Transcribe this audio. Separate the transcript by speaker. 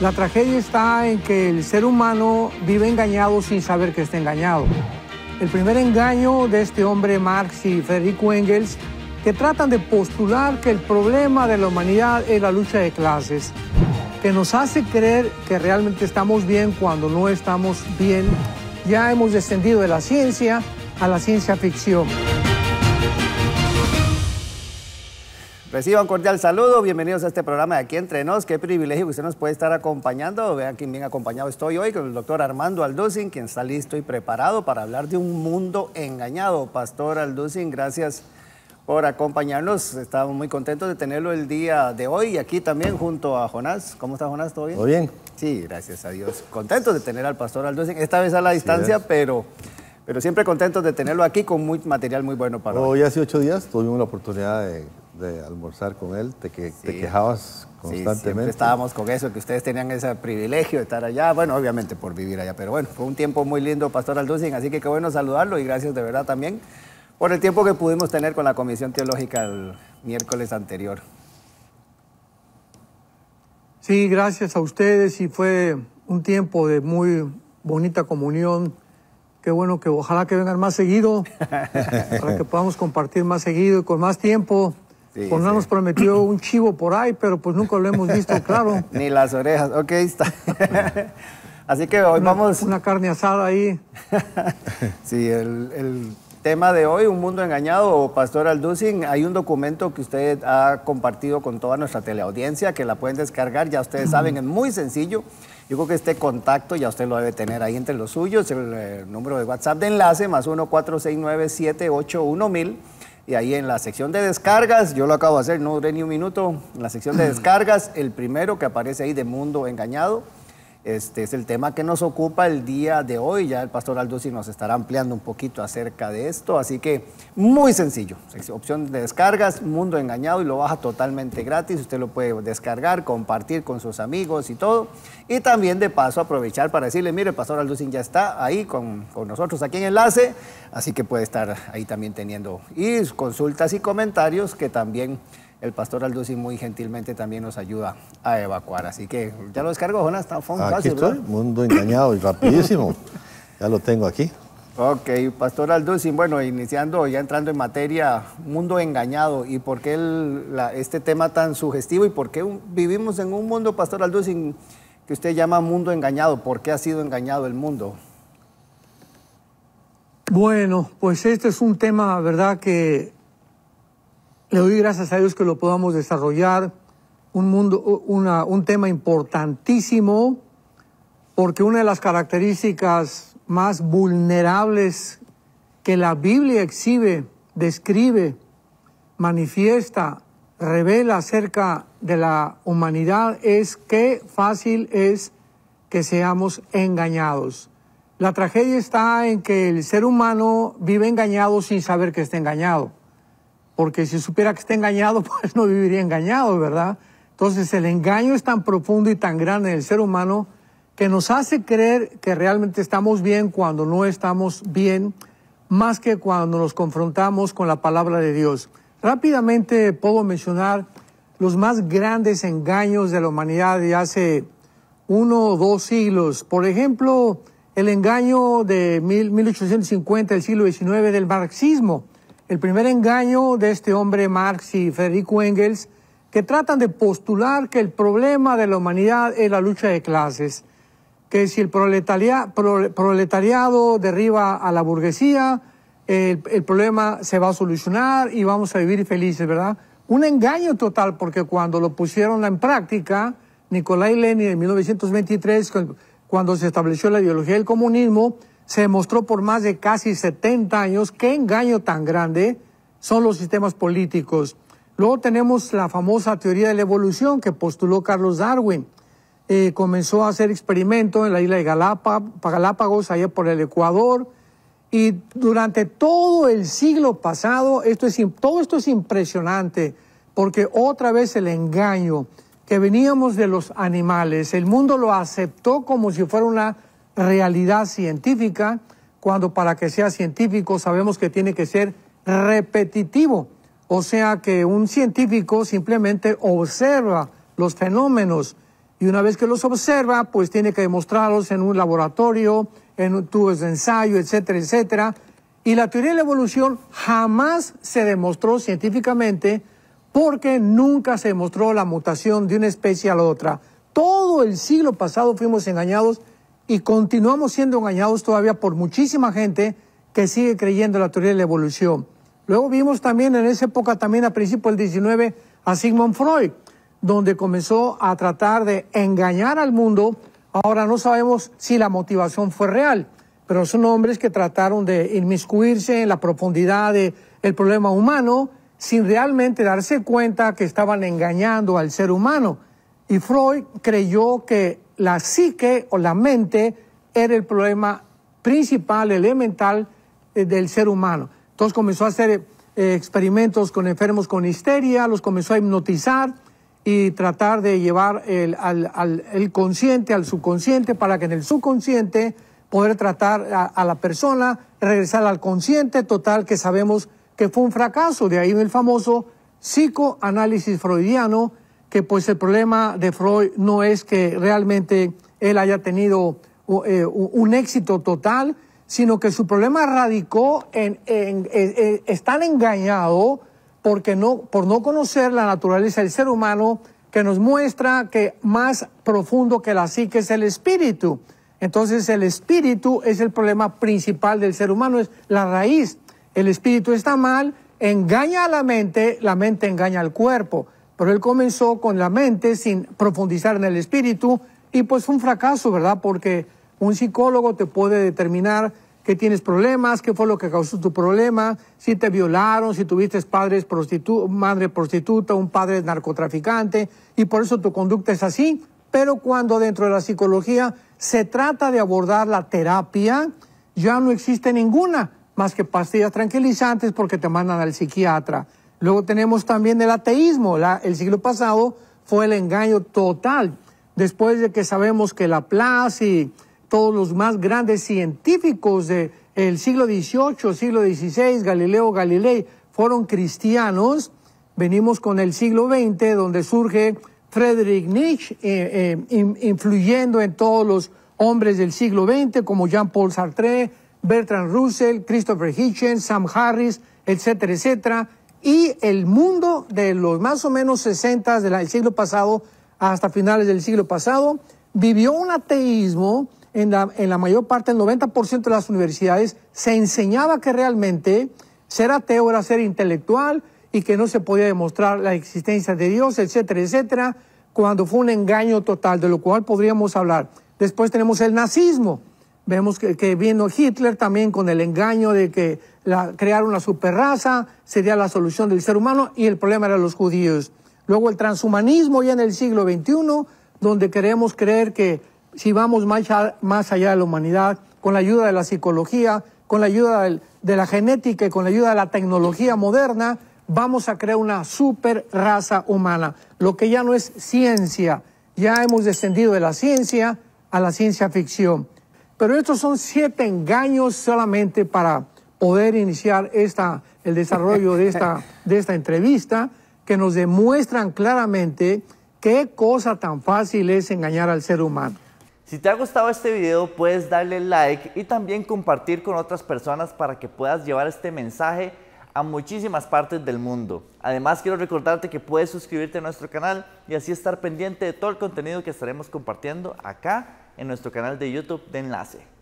Speaker 1: La tragedia está en que el ser humano vive engañado sin saber que está engañado. El primer engaño de este hombre Marx y Federico Engels, que tratan de postular que el problema de la humanidad es la lucha de clases, que nos hace creer que realmente estamos bien cuando no estamos bien. Ya hemos descendido de la ciencia a la ciencia ficción.
Speaker 2: Reciban cordial saludo, bienvenidos a este programa de aquí entre nos. Qué privilegio que usted nos puede estar acompañando. Vean quién bien acompañado estoy hoy con el doctor Armando Alducin, quien está listo y preparado para hablar de un mundo engañado. Pastor Alducin, gracias por acompañarnos. Estamos muy contentos de tenerlo el día de hoy y aquí también junto a Jonás. ¿Cómo está Jonás? ¿Todo bien? Todo bien. Sí, gracias a Dios. Contentos de tener al pastor Alducin, esta vez a la distancia, pero, pero siempre contentos de tenerlo aquí con material muy bueno para hoy. Hoy
Speaker 1: hace ocho días tuvimos la oportunidad de de almorzar con él, te, que, te quejabas constantemente. estábamos con
Speaker 2: eso, que ustedes tenían ese privilegio de estar allá, bueno, obviamente por vivir allá, pero bueno, fue un tiempo muy lindo, Pastor Alducin, así que qué bueno saludarlo y gracias de verdad también por el tiempo que pudimos tener con la Comisión Teológica el miércoles anterior.
Speaker 1: Sí, gracias a ustedes y fue un tiempo de muy bonita comunión. Qué bueno que ojalá que vengan más seguido, para que podamos compartir más seguido y con más tiempo pues no nos prometió un chivo por ahí, pero pues nunca lo hemos visto, claro. Ni
Speaker 2: las orejas, ok, está.
Speaker 1: Así que hoy vamos vamos... Una carne asada ahí.
Speaker 2: sí, el, tema de hoy, Un Mundo Engañado, Pastor Alducin, hay un documento que usted ha compartido con toda nuestra teleaudiencia, que la pueden descargar, ya ustedes saben, es muy sencillo. Yo creo que este contacto ya usted lo debe tener ahí entre los suyos, el, eh, número de WhatsApp de enlace, más 1 mil y ahí en la sección de descargas, yo lo acabo de hacer, no duré ni un minuto, en la sección de descargas, el primero que aparece ahí de Mundo Engañado, este es el tema que nos ocupa el día de hoy. Ya el pastor y nos estará ampliando un poquito acerca de esto. Así que muy sencillo. Opción de descargas, Mundo Engañado y lo baja totalmente gratis. Usted lo puede descargar, compartir con sus amigos y todo. Y también de paso aprovechar para decirle, mire, el pastor Alducin ya está ahí con, nosotros aquí en Enlace. Así que puede estar ahí también teniendo y consultas y comentarios que también el pastor Aldusin muy gentilmente también nos ayuda a evacuar. Así que ya lo descargo, Jonas, está Aquí estoy,
Speaker 1: mundo engañado y rapidísimo. ya lo tengo aquí.
Speaker 2: Ok, Pastor Alducin, bueno, iniciando, ya entrando en materia, mundo engañado y por qué este tema tan sugestivo y por qué vivimos en un mundo, Pastor Alducin, que usted llama mundo engañado, ¿por qué ha sido engañado el mundo?
Speaker 1: Bueno, pues este es un tema, ¿verdad?, que le doy gracias a Dios que lo podamos desarrollar. Un, mundo, un tema importantísimo, porque una de las características más vulnerables que la Biblia exhibe, describe, manifiesta, revela acerca de la humanidad es qué fácil es que seamos engañados. La tragedia está en que el ser humano vive engañado sin saber que está engañado porque si supiera que está engañado, pues no viviría engañado, ¿verdad? Entonces el engaño es tan profundo y tan grande en el ser humano que nos hace creer que realmente estamos bien cuando no estamos bien, más que cuando nos confrontamos con la palabra de Dios. Rápidamente puedo mencionar los más grandes engaños de la humanidad de hace uno o dos siglos. Por ejemplo, el engaño de 1850, el siglo XIX, del marxismo el primer engaño de este hombre Marx y Federico Engels, que tratan de postular que el problema de la humanidad es la lucha de clases, que si el proletariado derriba a la burguesía, el, el problema se va a solucionar y vamos a vivir felices, ¿verdad? Un engaño total, porque cuando lo pusieron en práctica, Nicolai Lenin en 1923, cuando se estableció la ideología del comunismo, se demostró por más de casi 70 años qué engaño tan grande son los sistemas políticos. Luego tenemos la famosa teoría de la evolución que postuló Carlos Darwin. Eh, comenzó a hacer experimentos en la isla de Galápagos, allá por el Ecuador. Y durante todo el siglo pasado, esto es, todo esto es impresionante, porque otra vez el engaño que veníamos de los animales, el mundo lo aceptó como si fuera una realidad científica, cuando para que sea científico sabemos que tiene que ser repetitivo. O sea que un científico simplemente observa los fenómenos y una vez que los observa, pues tiene que demostrarlos en un laboratorio, en tubos de ensayo, etcétera, etcétera. Y la teoría de la evolución jamás se demostró científicamente porque nunca se demostró la mutación de una especie a la otra. Todo el siglo pasado fuimos engañados y continuamos siendo engañados todavía por muchísima gente que sigue creyendo en la teoría de la evolución. Luego vimos también en esa época, también a principios del 19, a Sigmund Freud, donde comenzó a tratar de engañar al mundo. Ahora no sabemos si la motivación fue real, pero son hombres que trataron de inmiscuirse en la profundidad del problema humano sin realmente darse cuenta que estaban engañando al ser humano. Y Freud creyó que la psique o la mente era el problema principal, elemental eh, del ser humano. Entonces comenzó a hacer eh, experimentos con enfermos con histeria, los comenzó a hipnotizar y tratar de llevar el, al, consciente al subconsciente para que en el subconsciente poder tratar a, la persona, regresar al consciente total que sabemos que fue un fracaso. De ahí el famoso psicoanálisis freudiano que pues el problema de Freud no es que realmente él haya tenido eh, un éxito total, sino que su problema radicó en, estar engañado porque no, por no conocer la naturaleza del ser humano que nos muestra que más profundo que la psique es el espíritu. Entonces el espíritu es el problema principal del ser humano, es la raíz. El espíritu está mal, engaña a la mente, la mente engaña al cuerpo pero él comenzó con la mente sin profundizar en el espíritu y pues un fracaso, ¿verdad? Porque un psicólogo te puede determinar que tienes problemas, qué fue lo que causó tu problema, si te violaron, si tuviste padres madre prostituta, un padre narcotraficante, y por eso tu conducta es así. Pero cuando dentro de la psicología se trata de abordar la terapia, ya no existe ninguna más que pastillas tranquilizantes porque te mandan al psiquiatra. Luego tenemos también el ateísmo. el siglo pasado fue el engaño total. Después de que sabemos que Laplace y todos los más grandes científicos del siglo XVIII, siglo XVI, Galileo Galilei, fueron cristianos, venimos con el siglo XX, donde surge Friedrich Nietzsche, eh, eh, influyendo en todos los hombres del siglo XX, como Jean-Paul Sartre, Bertrand Russell, Christopher Hitchens, Sam Harris, etcétera, etcétera y el mundo de los más o menos 60 del siglo pasado hasta finales del siglo pasado vivió un ateísmo en la, en la mayor parte, el 90% de las universidades, se enseñaba que realmente ser ateo era ser intelectual y que no se podía demostrar la existencia de Dios, etcétera, etcétera, cuando fue un engaño total, de lo cual podríamos hablar. Después tenemos el nazismo. Vemos que, que vino Hitler también con el engaño de que crear una superraza sería la solución del ser humano y el problema eran los judíos. Luego el transhumanismo ya en el siglo XXI, donde queremos creer que si vamos más allá, más allá de la humanidad, con la ayuda de la psicología, con la ayuda de la genética y con la ayuda de la tecnología moderna, vamos a crear una super raza humana, lo que ya no es ciencia, ya hemos descendido de la ciencia a la ciencia ficción. Pero estos son siete engaños solamente para poder iniciar esta, el desarrollo de esta, de esta entrevista, que nos demuestran claramente qué cosa tan fácil es engañar al ser humano.
Speaker 2: Si te ha gustado este video, puedes darle like y también compartir con otras personas para que puedas llevar este mensaje a muchísimas partes del mundo. Además, quiero recordarte que puedes suscribirte a nuestro canal y así estar pendiente de todo el contenido que estaremos compartiendo acá en nuestro canal de YouTube de Enlace.